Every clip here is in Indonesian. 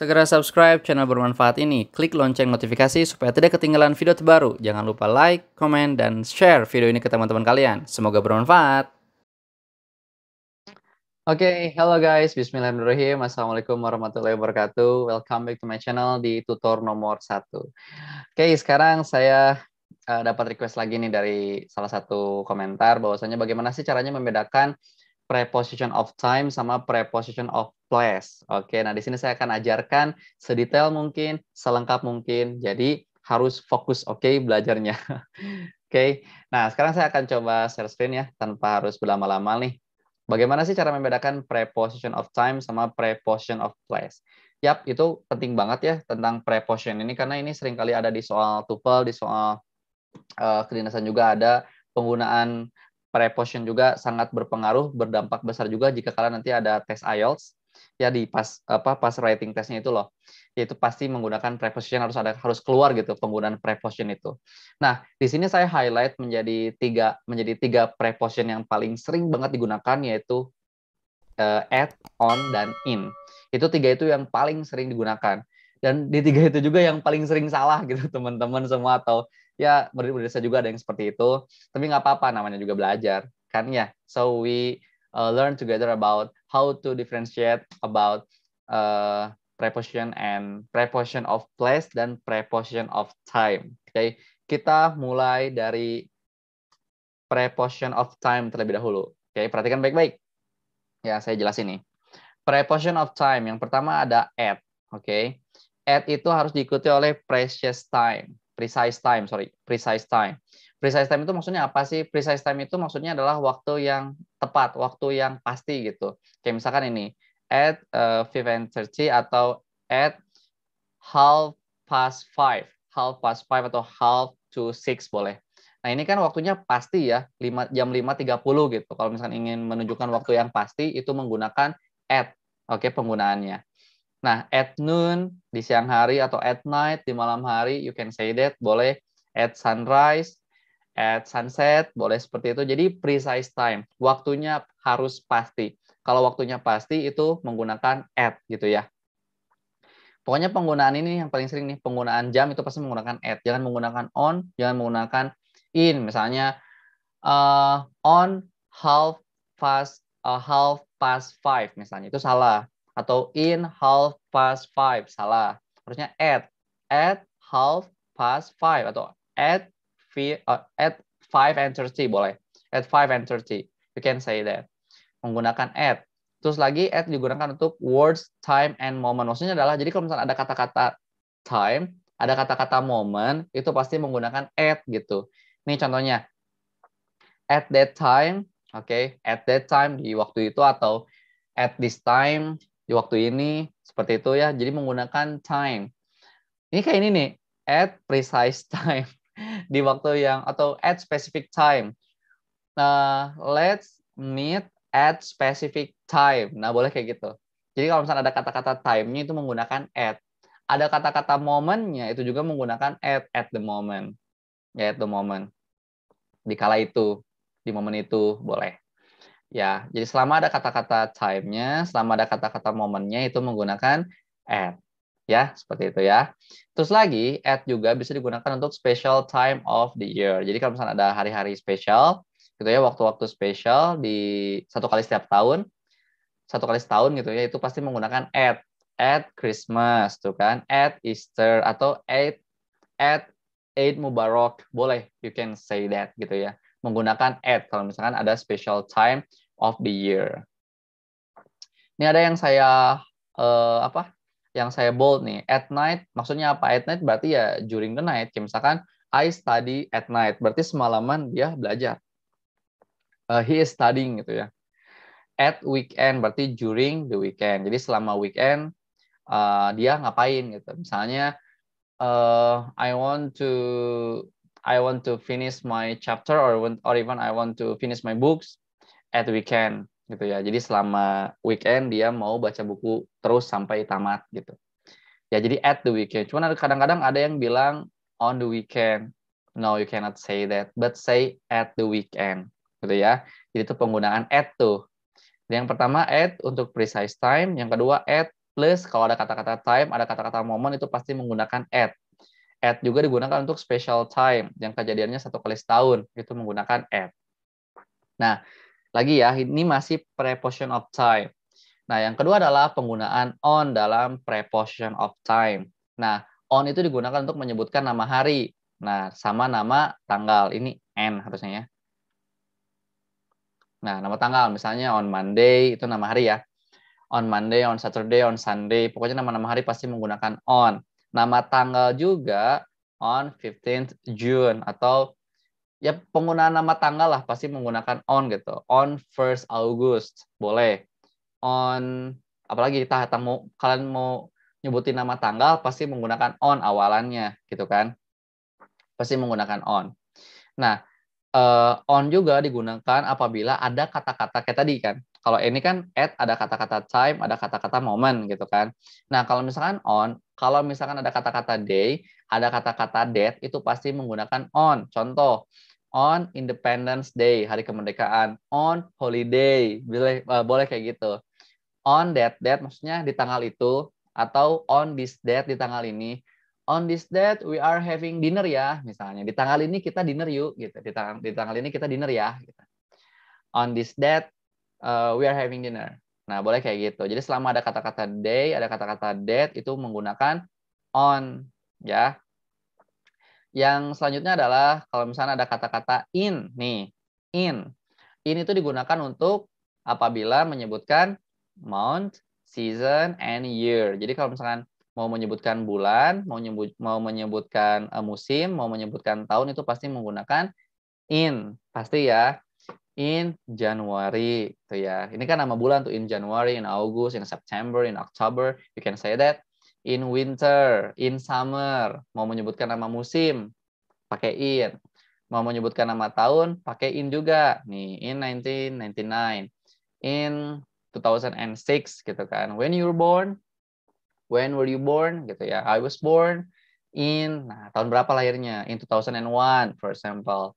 Segera subscribe channel bermanfaat ini. Klik lonceng notifikasi supaya tidak ketinggalan video terbaru. Jangan lupa like, komen, dan share video ini ke teman-teman kalian. Semoga bermanfaat. Oke, okay, hello guys. Bismillahirrahmanirrahim. Assalamualaikum warahmatullahi wabarakatuh. Welcome back to my channel di tutor nomor satu Oke, okay, sekarang saya uh, dapat request lagi nih dari salah satu komentar bahwasanya bagaimana sih caranya membedakan preposition of time sama preposition of place. Oke, nah di sini saya akan ajarkan sedetail mungkin, selengkap mungkin. Jadi harus fokus oke okay, belajarnya. oke. Nah, sekarang saya akan coba share screen ya tanpa harus berlama-lama nih. Bagaimana sih cara membedakan preposition of time sama preposition of place? Yap, itu penting banget ya tentang preposition ini karena ini sering kali ada di soal TOEFL, di soal uh, kedinasan juga ada penggunaan preposition juga sangat berpengaruh, berdampak besar juga jika kalian nanti ada tes IELTS ya di pas apa pas writing testnya itu loh yaitu pasti menggunakan preposition harus ada harus keluar gitu penggunaan preposition itu nah di sini saya highlight menjadi tiga menjadi tiga preposition yang paling sering banget digunakan yaitu uh, eh, at on dan in itu tiga itu yang paling sering digunakan dan di tiga itu juga yang paling sering salah gitu teman-teman semua atau ya murid-murid saya juga ada yang seperti itu tapi nggak apa-apa namanya juga belajar kan ya so we uh, learn together about how to differentiate about uh, preposition and preposition of place dan preposition of time oke okay? kita mulai dari preposition of time terlebih dahulu oke okay? perhatikan baik-baik ya saya jelasin nih preposition of time yang pertama ada at oke okay? at itu harus diikuti oleh precious time precise time, sorry, precise time. Precise time itu maksudnya apa sih? Precise time itu maksudnya adalah waktu yang tepat, waktu yang pasti gitu. Kayak misalkan ini, at uh, eh, 5.30 atau at half past five, half past five atau half to six boleh. Nah ini kan waktunya pasti ya, 5, jam 5.30 gitu. Kalau misalkan ingin menunjukkan waktu yang pasti, itu menggunakan at, oke okay, penggunaannya. Nah, at noon di siang hari atau at night di malam hari, you can say that boleh at sunrise, at sunset, boleh seperti itu. Jadi precise time, waktunya harus pasti. Kalau waktunya pasti itu menggunakan at gitu ya. Pokoknya penggunaan ini yang paling sering nih penggunaan jam itu pasti menggunakan at. Jangan menggunakan on, jangan menggunakan in. Misalnya uh, on half past uh, half past five misalnya itu salah atau in half past five salah harusnya at at half past five atau at fi, uh, at five and thirty boleh at five and thirty you can say that menggunakan at terus lagi at digunakan untuk words time and moment maksudnya adalah jadi kalau misalnya ada kata-kata time ada kata-kata moment itu pasti menggunakan at gitu ini contohnya at that time oke okay, at that time di waktu itu atau at this time di waktu ini seperti itu ya. Jadi menggunakan time. Ini kayak ini nih, at precise time di waktu yang atau at specific time. Nah, let's meet at specific time. Nah, boleh kayak gitu. Jadi kalau misalnya ada kata-kata time-nya itu menggunakan at. Ada kata-kata momennya itu juga menggunakan at at the moment. Ya, at the moment. Di kala itu, di momen itu boleh. Ya, jadi selama ada kata-kata time-nya, selama ada kata-kata momennya itu menggunakan at. Ya, seperti itu ya. Terus lagi, at juga bisa digunakan untuk special time of the year. Jadi kalau misalnya ada hari-hari spesial, gitu ya, waktu-waktu spesial di satu kali setiap tahun, satu kali setahun gitu ya, itu pasti menggunakan at. At Christmas, tuh kan. At Easter, atau at, at Eid Mubarak. Boleh, you can say that gitu ya menggunakan at kalau misalkan ada special time of the year. Ini ada yang saya uh, apa? Yang saya bold nih. At night maksudnya apa? At night berarti ya during the night. Kayak misalkan I study at night berarti semalaman dia belajar. Uh, he is studying gitu ya. At weekend berarti during the weekend. Jadi selama weekend uh, dia ngapain gitu. Misalnya uh, I want to I want to finish my chapter or or even I want to finish my books at weekend gitu ya. Jadi selama weekend dia mau baca buku terus sampai tamat gitu. Ya jadi at the weekend. Cuman kadang-kadang ada yang bilang on the weekend. No, you cannot say that, but say at the weekend gitu ya. Jadi itu penggunaan at tuh. Jadi yang pertama at untuk precise time, yang kedua at plus kalau ada kata-kata time, ada kata-kata moment itu pasti menggunakan at at juga digunakan untuk special time yang kejadiannya satu kali setahun, itu menggunakan at. Nah, lagi ya, ini masih preposition of time. Nah, yang kedua adalah penggunaan on dalam preposition of time. Nah, on itu digunakan untuk menyebutkan nama hari. Nah, sama nama tanggal. Ini n harusnya ya. Nah, nama tanggal misalnya on Monday itu nama hari ya. On Monday, on Saturday, on Sunday, pokoknya nama-nama hari pasti menggunakan on nama tanggal juga on 15th June atau ya penggunaan nama tanggal lah pasti menggunakan on gitu. On 1st August boleh. On apalagi kita mau kalian mau nyebutin nama tanggal pasti menggunakan on awalannya gitu kan. Pasti menggunakan on. Nah, uh, on juga digunakan apabila ada kata-kata kayak tadi kan. Kalau ini kan at ada kata-kata time, ada kata-kata moment gitu kan. Nah, kalau misalkan on, kalau misalkan ada kata-kata day, ada kata-kata date, itu pasti menggunakan on. Contoh, on Independence Day, hari kemerdekaan, on holiday, boleh, uh, boleh kayak gitu. On that date maksudnya di tanggal itu atau on this date di tanggal ini on this date we are having dinner ya misalnya di tanggal ini kita dinner yuk gitu di tanggal di tanggal ini kita dinner ya gitu. on this date uh, we are having dinner. Nah, boleh kayak gitu. Jadi selama ada kata-kata day, ada kata-kata date itu menggunakan on, ya. Yang selanjutnya adalah kalau misalnya ada kata-kata in nih, in. In itu digunakan untuk apabila menyebutkan month, season, and year. Jadi kalau misalkan mau menyebutkan bulan, mau menyebut mau menyebutkan eh, musim, mau menyebutkan tahun itu pasti menggunakan in, pasti ya in January gitu ya. Ini kan nama bulan tuh in January, in August, in September, in October. You can say that in winter, in summer. Mau menyebutkan nama musim pakai in. Mau menyebutkan nama tahun pakai in juga. Nih, in 1999, in 2006 gitu kan. When you were born? When were you born? gitu ya. I was born in nah, tahun berapa lahirnya? In 2001 for example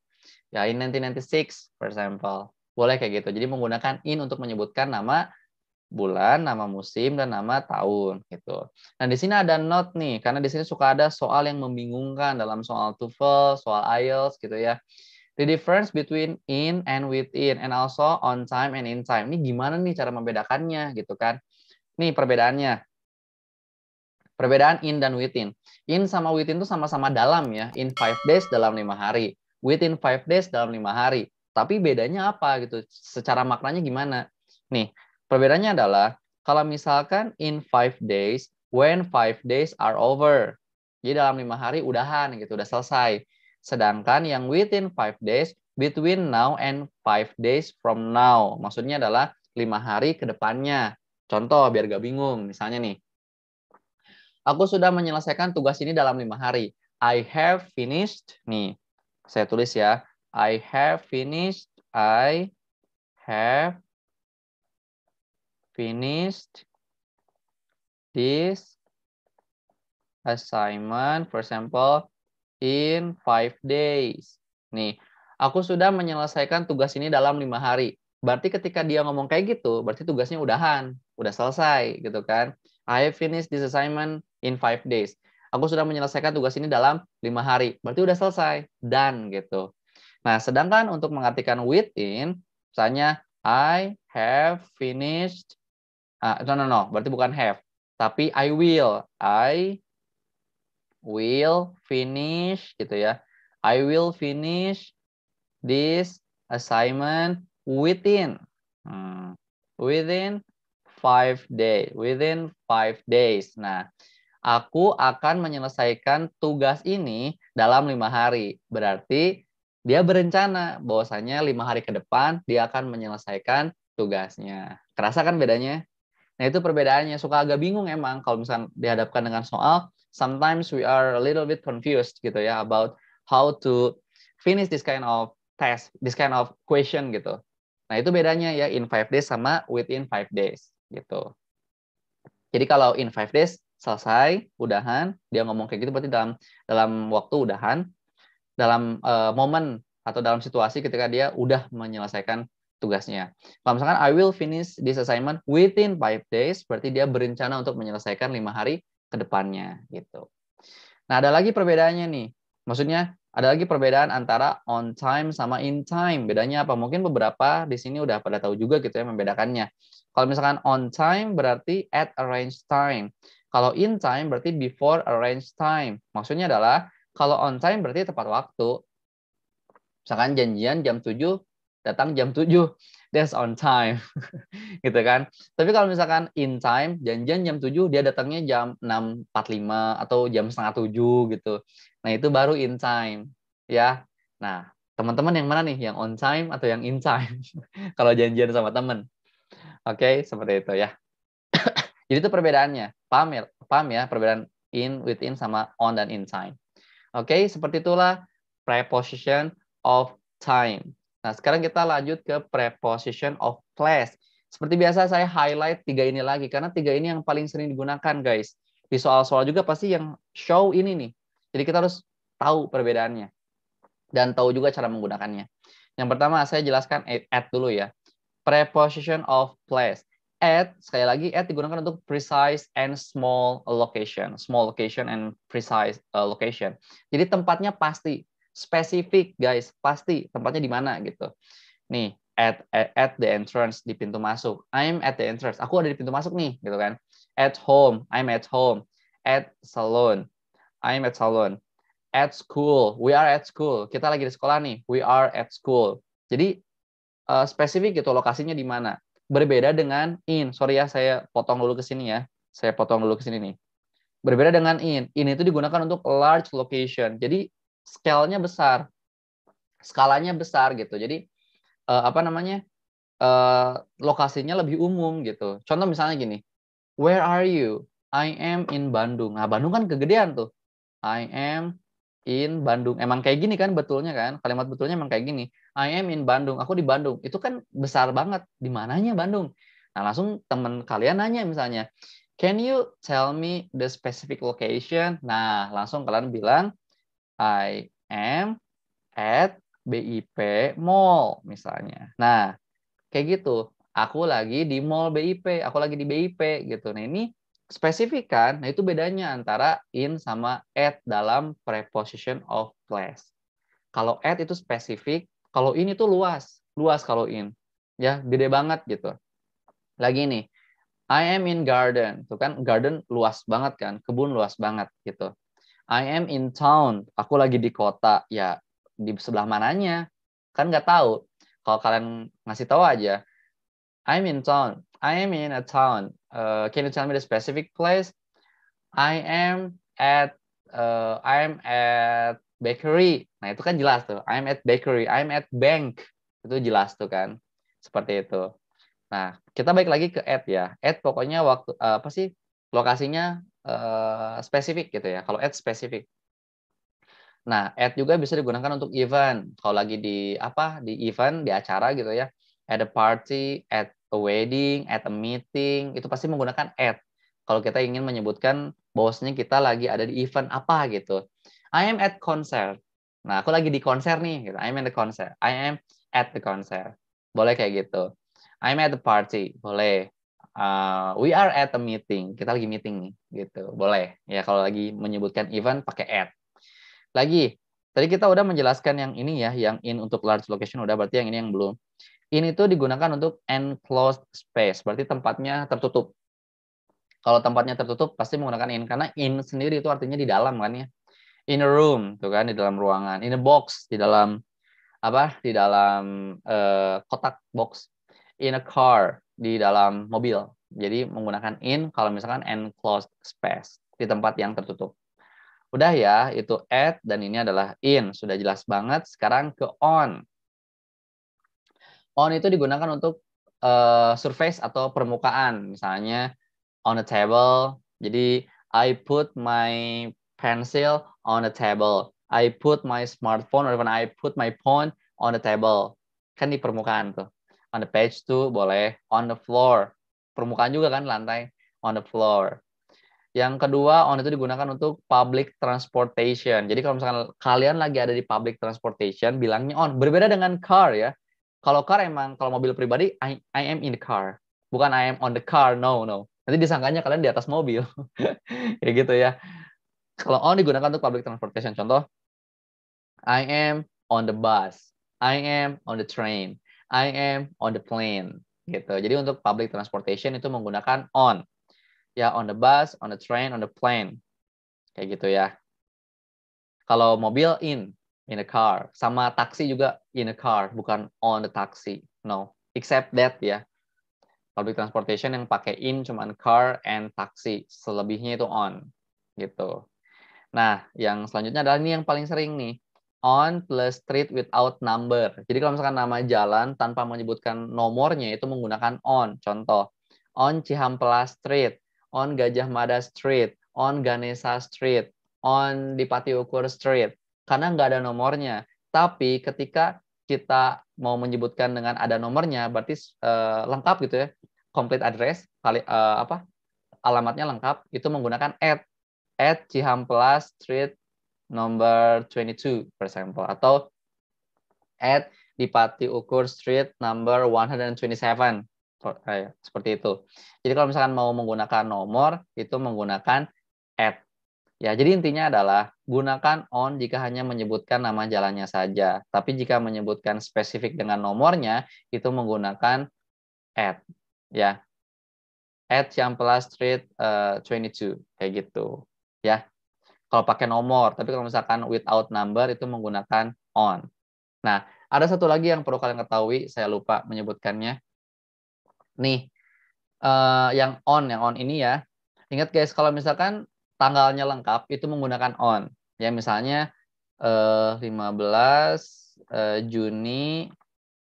ya in 1996 for example. Boleh kayak gitu. Jadi menggunakan in untuk menyebutkan nama bulan, nama musim dan nama tahun gitu. Nah, di sini ada not nih karena di sini suka ada soal yang membingungkan dalam soal TOEFL, soal IELTS gitu ya. The difference between in and within and also on time and in time. Ini gimana nih cara membedakannya gitu kan? Nih perbedaannya. Perbedaan in dan within. In sama within itu sama-sama dalam ya. In five days dalam lima hari within five days dalam lima hari. Tapi bedanya apa gitu? Secara maknanya gimana? Nih, perbedaannya adalah kalau misalkan in five days, when five days are over. Jadi dalam lima hari udahan gitu, udah selesai. Sedangkan yang within five days, between now and five days from now. Maksudnya adalah lima hari ke depannya. Contoh, biar gak bingung. Misalnya nih, aku sudah menyelesaikan tugas ini dalam lima hari. I have finished, nih, saya tulis ya. I have finished. I have finished this assignment, for example, in five days. Nih, aku sudah menyelesaikan tugas ini dalam lima hari. Berarti ketika dia ngomong kayak gitu, berarti tugasnya udahan, udah selesai gitu kan. I have finished this assignment in five days aku sudah menyelesaikan tugas ini dalam lima hari. Berarti udah selesai, done gitu. Nah, sedangkan untuk mengartikan within, misalnya I have finished, uh, no, no, no, berarti bukan have, tapi I will, I will finish gitu ya. I will finish this assignment within, hmm, within five days, within five days. Nah, aku akan menyelesaikan tugas ini dalam lima hari. Berarti dia berencana bahwasanya lima hari ke depan dia akan menyelesaikan tugasnya. Kerasa kan bedanya? Nah itu perbedaannya. Suka agak bingung emang kalau misalnya dihadapkan dengan soal. Sometimes we are a little bit confused gitu ya about how to finish this kind of test, this kind of question gitu. Nah itu bedanya ya in five days sama within five days gitu. Jadi kalau in five days selesai udahan dia ngomong kayak gitu berarti dalam dalam waktu udahan dalam uh, momen atau dalam situasi ketika dia udah menyelesaikan tugasnya. Kalau misalkan I will finish this assignment within five days, berarti dia berencana untuk menyelesaikan lima hari ke depannya gitu. Nah, ada lagi perbedaannya nih. Maksudnya ada lagi perbedaan antara on time sama in time. Bedanya apa? Mungkin beberapa di sini udah pada tahu juga gitu ya membedakannya. Kalau misalkan on time berarti at arranged time. Kalau in time berarti before arranged time. Maksudnya adalah kalau on time berarti tepat waktu. Misalkan janjian jam 7, datang jam 7. That's on time. gitu kan. Tapi kalau misalkan in time, janjian jam 7, dia datangnya jam 6.45 atau jam setengah 7 gitu. Nah, itu baru in time. Ya. Nah, teman-teman yang mana nih? Yang on time atau yang in time? kalau janjian sama teman. Oke, okay, seperti itu ya. Jadi itu perbedaannya. Paham ya? Paham ya perbedaan in, within, sama on dan inside. Oke, okay, seperti itulah preposition of time. Nah, sekarang kita lanjut ke preposition of place. Seperti biasa saya highlight tiga ini lagi karena tiga ini yang paling sering digunakan, guys. Di soal-soal juga pasti yang show ini nih. Jadi kita harus tahu perbedaannya dan tahu juga cara menggunakannya. Yang pertama saya jelaskan at dulu ya. Preposition of place at sekali lagi at digunakan untuk precise and small location, small location and precise uh, location. Jadi tempatnya pasti spesifik guys, pasti tempatnya di mana gitu. Nih at, at at the entrance di pintu masuk. I'm at the entrance. Aku ada di pintu masuk nih gitu kan. At home, I'm at home. At salon, I'm at salon. At school, we are at school. Kita lagi di sekolah nih. We are at school. Jadi uh, spesifik gitu lokasinya di mana berbeda dengan in. Sorry ya, saya potong dulu ke sini ya. Saya potong dulu ke sini nih. Berbeda dengan in. In itu digunakan untuk large location. Jadi scale-nya besar. Skalanya besar gitu. Jadi uh, apa namanya? Uh, lokasinya lebih umum gitu. Contoh misalnya gini. Where are you? I am in Bandung. Nah, Bandung kan kegedean tuh. I am in Bandung. Emang kayak gini kan betulnya kan? Kalimat betulnya emang kayak gini. I am in Bandung, aku di Bandung. Itu kan besar banget. Di mananya Bandung? Nah, langsung teman kalian nanya misalnya, can you tell me the specific location? Nah, langsung kalian bilang, I am at BIP Mall misalnya. Nah, kayak gitu. Aku lagi di Mall BIP, aku lagi di BIP gitu. Nah, ini spesifik kan? nah itu bedanya antara in sama at dalam preposition of place. Kalau at itu spesifik, kalau ini tuh luas, luas kalau in, ya gede banget gitu. Lagi nih, I am in garden, tuh kan garden luas banget kan, kebun luas banget gitu. I am in town, aku lagi di kota, ya di sebelah mananya kan nggak tahu. Kalau kalian ngasih tahu aja, I am in town, I am in a town. Uh, can you tell me the specific place? I am at uh, I am at bakery. Nah, itu kan jelas tuh. I'm at bakery, I'm at bank. Itu jelas tuh kan. Seperti itu. Nah, kita balik lagi ke at ya. At pokoknya waktu eh, apa sih? Lokasinya uh, spesifik gitu ya. Kalau at spesifik. Nah, at juga bisa digunakan untuk event. Kalau lagi di apa? Di event, di acara gitu ya. At a party, at a wedding, at a meeting, itu pasti menggunakan at. Kalau kita ingin menyebutkan bahwasanya kita lagi ada di event apa gitu. I am at concert. Nah, aku lagi di konser nih. Gitu. I am at the concert. I am at the concert. Boleh kayak gitu. I am at the party. Boleh. Uh, we are at a meeting. Kita lagi meeting nih. Gitu. Boleh. Ya, kalau lagi menyebutkan event, pakai at. Lagi. Tadi kita udah menjelaskan yang ini ya. Yang in untuk large location udah. Berarti yang ini yang belum. In itu digunakan untuk enclosed space. Berarti tempatnya tertutup. Kalau tempatnya tertutup, pasti menggunakan in. Karena in sendiri itu artinya di dalam kan ya in a room tuh kan di dalam ruangan in a box di dalam apa di dalam uh, kotak box in a car di dalam mobil jadi menggunakan in kalau misalkan enclosed space di tempat yang tertutup udah ya itu at dan ini adalah in sudah jelas banget sekarang ke on on itu digunakan untuk uh, surface atau permukaan misalnya on a table jadi I put my pencil on the table. I put my smartphone or when I put my phone on the table. Kan di permukaan tuh. On the page tuh boleh. On the floor. Permukaan juga kan lantai. On the floor. Yang kedua, on itu digunakan untuk public transportation. Jadi kalau misalkan kalian lagi ada di public transportation, bilangnya on. Berbeda dengan car ya. Kalau car emang, kalau mobil pribadi, I, I am in the car. Bukan I am on the car, no, no. Nanti disangkanya kalian di atas mobil. ya gitu ya. Kalau on digunakan untuk public transportation, contoh, I am on the bus, I am on the train, I am on the plane, gitu. Jadi untuk public transportation itu menggunakan on, ya on the bus, on the train, on the plane, kayak gitu ya. Kalau mobil in, in a car. Sama taksi juga in a car, bukan on the taxi. No, except that ya. Public transportation yang pakai in cuman car and taxi. Selebihnya itu on gitu. Nah, yang selanjutnya adalah ini yang paling sering nih. On plus street without number. Jadi kalau misalkan nama jalan tanpa menyebutkan nomornya itu menggunakan on. Contoh, on Cihampelas Street, on Gajah Mada Street, on Ganesha Street, on Dipati Ukur Street. Karena nggak ada nomornya. Tapi ketika kita mau menyebutkan dengan ada nomornya, berarti uh, lengkap gitu ya. Complete address, kali, uh, apa alamatnya lengkap, itu menggunakan add at Cihampelas Street number 22 for example atau at Dipati Ukur Street number 127 eh, seperti itu. Jadi kalau misalkan mau menggunakan nomor itu menggunakan at. Ya, jadi intinya adalah gunakan on jika hanya menyebutkan nama jalannya saja. Tapi jika menyebutkan spesifik dengan nomornya itu menggunakan at. Ya. At Ciamplas Street uh, eh, 22 kayak gitu ya. Kalau pakai nomor, tapi kalau misalkan without number itu menggunakan on. Nah, ada satu lagi yang perlu kalian ketahui, saya lupa menyebutkannya. Nih, uh, yang on, yang on ini ya. Ingat guys, kalau misalkan tanggalnya lengkap itu menggunakan on. Ya, misalnya uh, 15 uh, Juni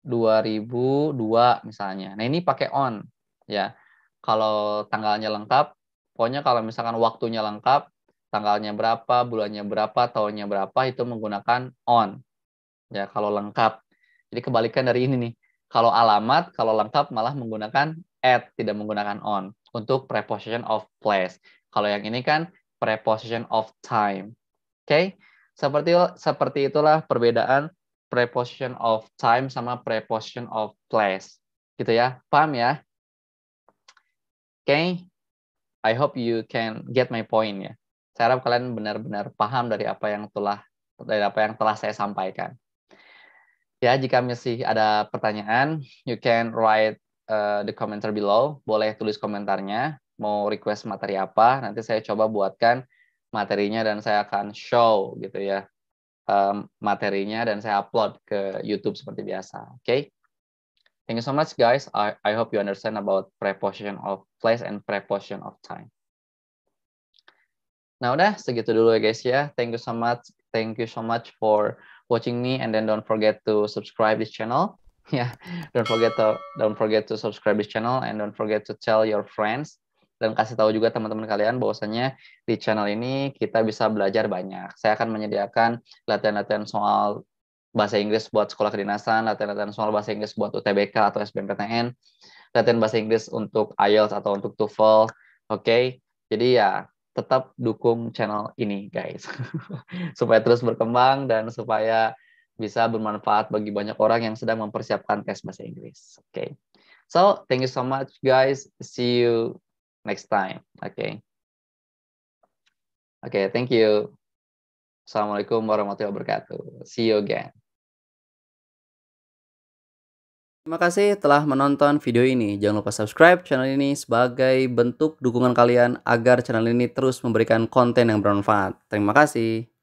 2002 misalnya. Nah, ini pakai on ya. Kalau tanggalnya lengkap, pokoknya kalau misalkan waktunya lengkap tanggalnya berapa, bulannya berapa, tahunnya berapa itu menggunakan on. Ya, kalau lengkap. Jadi kebalikan dari ini nih. Kalau alamat, kalau lengkap malah menggunakan at, tidak menggunakan on untuk preposition of place. Kalau yang ini kan preposition of time. Oke. Okay? Seperti seperti itulah perbedaan preposition of time sama preposition of place. Gitu ya. Paham ya? Oke. Okay? I hope you can get my point ya. Saya harap kalian benar-benar paham dari apa yang telah dari apa yang telah saya sampaikan. Ya, jika masih ada pertanyaan, you can write uh, the commenter below. Boleh tulis komentarnya, mau request materi apa, nanti saya coba buatkan materinya dan saya akan show gitu ya um, materinya dan saya upload ke YouTube seperti biasa. Oke. Okay? Thank you so much guys. I, I hope you understand about preposition of place and preposition of time. Nah udah segitu dulu ya guys ya. Thank you so much. Thank you so much for watching me and then don't forget to subscribe this channel. yeah, don't forget to don't forget to subscribe this channel and don't forget to tell your friends dan kasih tahu juga teman-teman kalian bahwasanya di channel ini kita bisa belajar banyak. Saya akan menyediakan latihan-latihan soal bahasa Inggris buat sekolah kedinasan, latihan-latihan soal bahasa Inggris buat UTBK atau SBMPTN, latihan bahasa Inggris untuk IELTS atau untuk TOEFL. Oke. Okay? Jadi ya tetap dukung channel ini guys supaya terus berkembang dan supaya bisa bermanfaat bagi banyak orang yang sedang mempersiapkan tes bahasa Inggris. Oke. Okay. So, thank you so much guys. See you next time. Oke. Okay. Oke, okay, thank you. Assalamualaikum warahmatullahi wabarakatuh. See you again. Terima kasih telah menonton video ini. Jangan lupa subscribe channel ini sebagai bentuk dukungan kalian agar channel ini terus memberikan konten yang bermanfaat. Terima kasih.